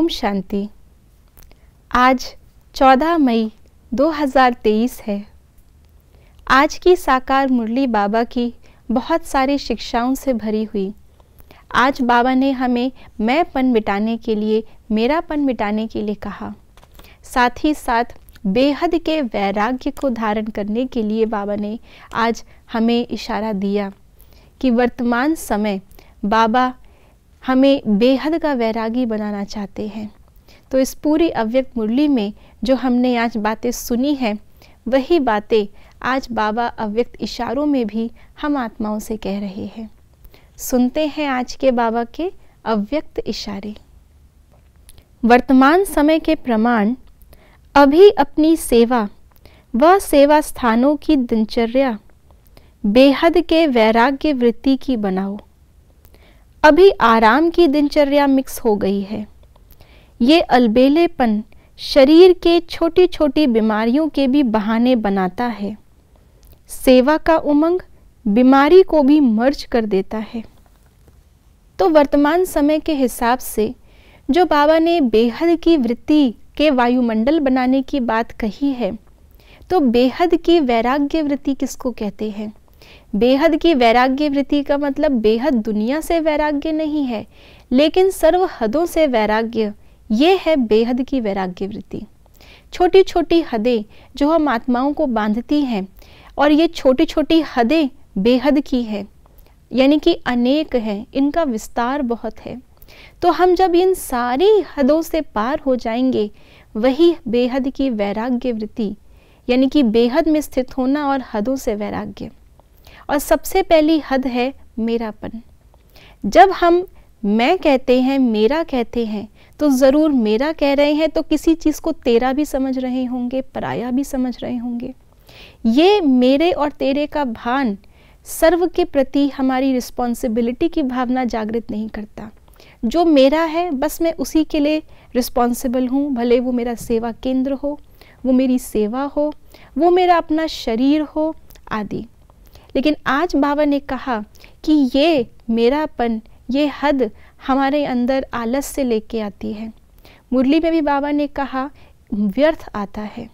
ओम शांति आज 14 मई 2023 है आज की साकार मुरली बाबा की बहुत सारी शिक्षाओं से भरी हुई आज बाबा ने हमें मैं पन मिटाने के लिए मेरा पन मिटाने के लिए कहा साथ ही साथ बेहद के वैराग्य को धारण करने के लिए बाबा ने आज हमें इशारा दिया कि वर्तमान समय बाबा हमें बेहद का वैरागी बनाना चाहते हैं तो इस पूरी अव्यक्त मुरली में जो हमने आज बातें सुनी हैं वही बातें आज बाबा अव्यक्त इशारों में भी हम आत्माओं से कह रहे हैं सुनते हैं आज के बाबा के अव्यक्त इशारे वर्तमान समय के प्रमाण अभी अपनी सेवा व सेवा स्थानों की दिनचर्या बेहद के वैराग्य वृत्ति की बनाओ अभी आराम की दिनचर्या मिक्स हो गई है ये अलबेलेपन शरीर के छोटी छोटी बीमारियों के भी बहाने बनाता है सेवा का उमंग बीमारी को भी मर्ज कर देता है तो वर्तमान समय के हिसाब से जो बाबा ने बेहद की वृत्ति के वायुमंडल बनाने की बात कही है तो बेहद की वैराग्य वृत्ति किसको कहते हैं बेहद की वैराग्य वृत्ति का मतलब बेहद दुनिया से वैराग्य नहीं है लेकिन सर्व हदों से वैराग्य ये है बेहद की वैराग्य वृत्ति छोटी छोटी हदें जो हम आत्माओं को बांधती हैं और ये छोटी छोटी हदें बेहद की है यानी कि अनेक हैं इनका विस्तार बहुत है तो हम जब इन सारी हदों से पार हो जाएंगे वही बेहद की वैराग्य वृत्ति यानी कि बेहद में स्थित होना और हदों से वैराग्य और सबसे पहली हद है मेरापन जब हम मैं कहते हैं मेरा कहते हैं तो ज़रूर मेरा कह रहे हैं तो किसी चीज़ को तेरा भी समझ रहे होंगे पराया भी समझ रहे होंगे ये मेरे और तेरे का भान सर्व के प्रति हमारी रिस्पॉन्सिबिलिटी की भावना जागृत नहीं करता जो मेरा है बस मैं उसी के लिए रिस्पॉन्सिबल हूँ भले वो मेरा सेवा केंद्र हो वो मेरी सेवा हो वो मेरा अपना शरीर हो आदि लेकिन आज बाबा ने कहा कि ये मेरापन ये हद हमारे अंदर आलस से लेके आती है मुरली में भी बाबा ने कहा व्यर्थ आता है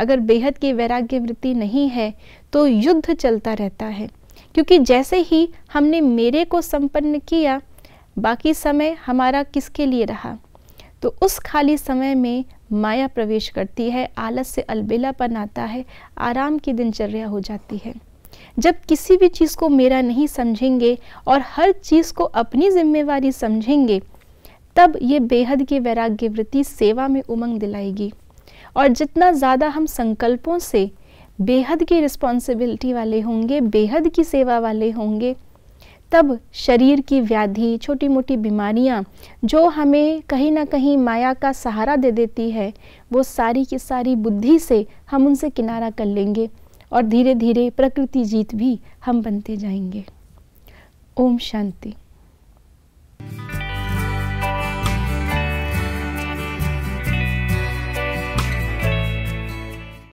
अगर बेहद की वैराग्य वृत्ति नहीं है तो युद्ध चलता रहता है क्योंकि जैसे ही हमने मेरे को संपन्न किया बाकी समय हमारा किसके लिए रहा तो उस खाली समय में माया प्रवेश करती है आलस से अलबेलापन आता है आराम की दिनचर्या हो जाती है जब किसी भी चीज़ को मेरा नहीं समझेंगे और हर चीज़ को अपनी जिम्मेवारी समझेंगे तब ये बेहद की वैराग्य वृत्ति सेवा में उमंग दिलाएगी और जितना ज़्यादा हम संकल्पों से बेहद की रिस्पॉन्सिबिलिटी वाले होंगे बेहद की सेवा वाले होंगे तब शरीर की व्याधि छोटी मोटी बीमारियां जो हमें कहीं ना कहीं माया का सहारा दे देती है वो सारी की सारी बुद्धि से हम उनसे किनारा कर लेंगे और धीरे धीरे प्रकृति जीत भी हम बनते जाएंगे ओम शांति